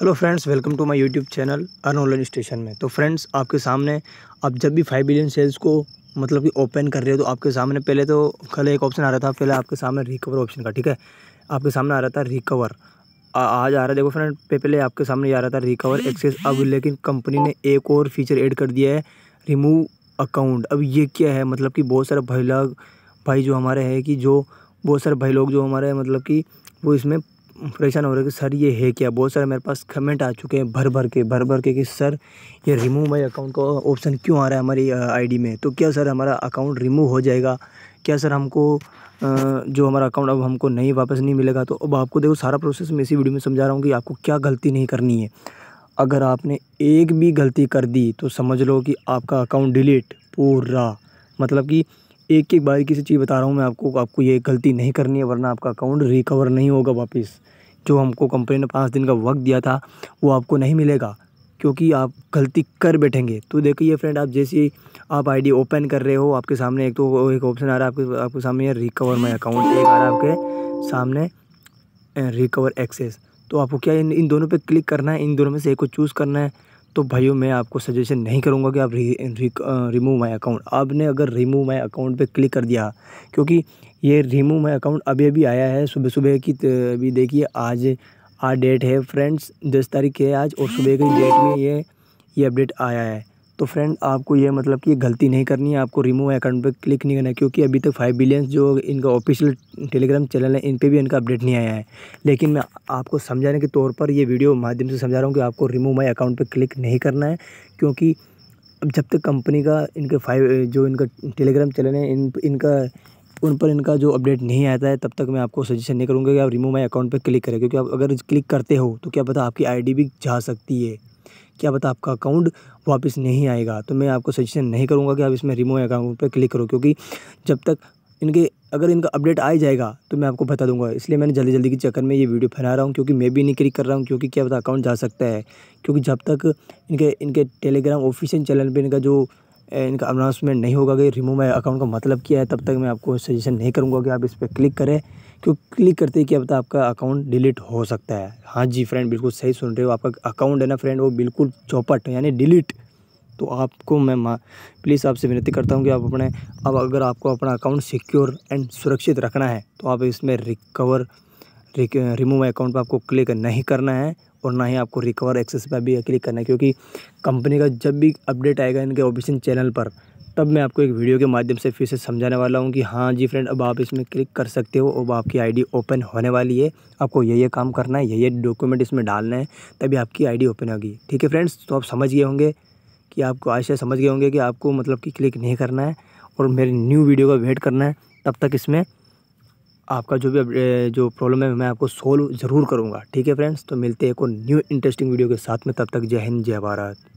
hello friends welcome to my YouTube channel earn online station में तो friends आपके सामने आप जब भी फाइव बिलियन सेल्स को मतलब कि ओपन कर रहे हो तो आपके सामने पहले तो कल एक ऑप्शन आ रहा था पहले आपके सामने रिकवर ऑप्शन का ठीक है आपके सामने आ रहा था रिकवर आज आ रहा है देखो फ्रेंड पहले आपके सामने आ रहा था रिकवर एक्सेस अब लेकिन कंपनी ने एक और फीचर एड कर दिया है रिमूव अकाउंट अब ये क्या है मतलब कि बहुत सारे भाई भाई जो हमारे हैं कि जो बहुत सारे भाई लोग जो हमारे मतलब कि वो इसमें परेशान हो रहे कि सर ये है क्या बहुत सारे मेरे पास कमेंट आ चुके हैं भर भर के भर भर के कि सर ये रिमूव माई अकाउंट का ऑप्शन क्यों आ रहा है हमारी आईडी में तो क्या सर हमारा अकाउंट रिमूव हो जाएगा क्या सर हमको जो हमारा अकाउंट अब हमको नहीं वापस नहीं मिलेगा तो अब आपको देखो सारा प्रोसेस मैं इसी वीडियो में समझा रहा हूँ कि आपको क्या गलती नहीं करनी है अगर आपने एक भी गलती कर दी तो समझ लो कि आपका अकाउंट डिलीट पूरा मतलब कि एक एक बारीकी से चीज़ बता रहा हूँ मैं आपको आपको ये गलती नहीं करनी है वरना आपका अकाउंट रिकवर नहीं होगा वापस जो हमको कंपनी ने पाँच दिन का वक्त दिया था वो आपको नहीं मिलेगा क्योंकि आप गलती कर बैठेंगे तो देखिए फ्रेंड आप जैसे आप आईडी ओपन कर रहे हो आपके सामने एक तो एक ऑप्शन आ रहा है आपके आपके सामने रिकवर माई अकाउंट एक आ रहा है आपके सामने रिकवर एक्सेस तो आपको क्या इन इन दोनों पे क्लिक करना है इन दोनों में से एक को चूज़ करना है तो भाइयों मैं आपको सजेशन नहीं करूँगा कि आप रिमूव माई अकाउंट आपने अगर रिमूव माई अकाउंट पर क्लिक कर दिया क्योंकि ये रिमूव माई अकाउंट अभी अभी आया है सुबह सुबह की अभी देखिए आज आज डेट है फ्रेंड्स दस तारीख है आज और सुबह की डेट में ये ये अपडेट आया है तो फ्रेंड आपको ये मतलब कि गलती नहीं करनी है आपको रिमूव अकाउंट पर क्लिक नहीं करना है क्योंकि अभी तक फाइव बिलियंस जो इनका ऑफिशियल टेलीग्राम चैनल है इन पर भी इनका अपडेट नहीं आया है लेकिन मैं आपको समझाने के तौर पर ये वीडियो माध्यम से समझा रहा हूँ कि आपको रिमूव माई अकाउंट पर क्लिक नहीं करना है क्योंकि अब जब तक कंपनी का इनके फाइव जो इनका टेलीग्राम चैनल है इन इनका उन पर इनका जो अपडेट नहीं आता है तब तक मैं आपको सजेशन नहीं करूँगा कि आप रिमूव माई अकाउंट पर क्लिक करें क्योंकि आप अगर क्लिक करते हो तो क्या पता आपकी आईडी भी जा सकती है क्या पता आपका अकाउंट वापस नहीं आएगा तो मैं आपको सजेशन नहीं करूँगा कि आप इसमें रिमो अकाउंट पर क्लिक करो क्योंकि जब तक इनके अगर इनका अपडेट आ जाएगा तो मैं आपको बता दूंगा इसलिए मैंने जल्दी जल्दी के चक्कर में ये वीडियो फैला रहा हूँ क्योंकि मैं भी नहीं क्लिक कर रहा हूँ क्योंकि क्या पता अकाउंट जा सकता है क्योंकि जब तक इनके इनके टेलीग्राम ऑफिशियल चैनल पर इनका जो इनका अनाउंसमेंट नहीं होगा कि रिमूव अकाउंट का मतलब क्या है तब तक मैं आपको सजेशन नहीं करूँगा कि आप इस पर क्लिक करें क्यों क्लिक करते ही क्या पता आपका अकाउंट डिलीट हो सकता है हाँ जी फ्रेंड बिल्कुल सही सुन रहे हो आपका अकाउंट है ना फ्रेंड वो बिल्कुल चौपट यानी डिलीट तो आपको मैं प्लीज़ आपसे विनती करता हूँ कि आप अपने अब अगर आपको अपना अकाउंट सिक्योर एंड सुरक्षित रखना है तो आप इसमें रिकवर रिमूव अकाउंट पर आपको क्लिक नहीं करना है और ना ही आपको रिकवर एक्सेस पर भी क्लिक करना है क्योंकि कंपनी का जब भी अपडेट आएगा इनके ऑफिशियल चैनल पर तब मैं आपको एक वीडियो के माध्यम से फिर से समझाने वाला हूँ कि हाँ जी फ्रेंड अब आप इसमें क्लिक कर सकते हो अब आपकी आईडी ओपन होने वाली है आपको ये ये काम करना है ये ये डॉक्यूमेंट इसमें डालना है तभी आपकी आईडी ओपन होगी ठीक है फ्रेंड्स तो आप समझ गए होंगे कि आपको आज से समझ गए होंगे कि आपको मतलब कि क्लिक नहीं करना है और मेरी न्यू वीडियो का वेट करना है तब तक इसमें आपका जो भी जो प्रॉब्लम है मैं आपको सोल्व ज़रूर करूँगा ठीक है फ्रेंड्स तो मिलते हैं एक न्यू इंटरेस्टिंग वीडियो के साथ में तब तक जय हिंद जय भारत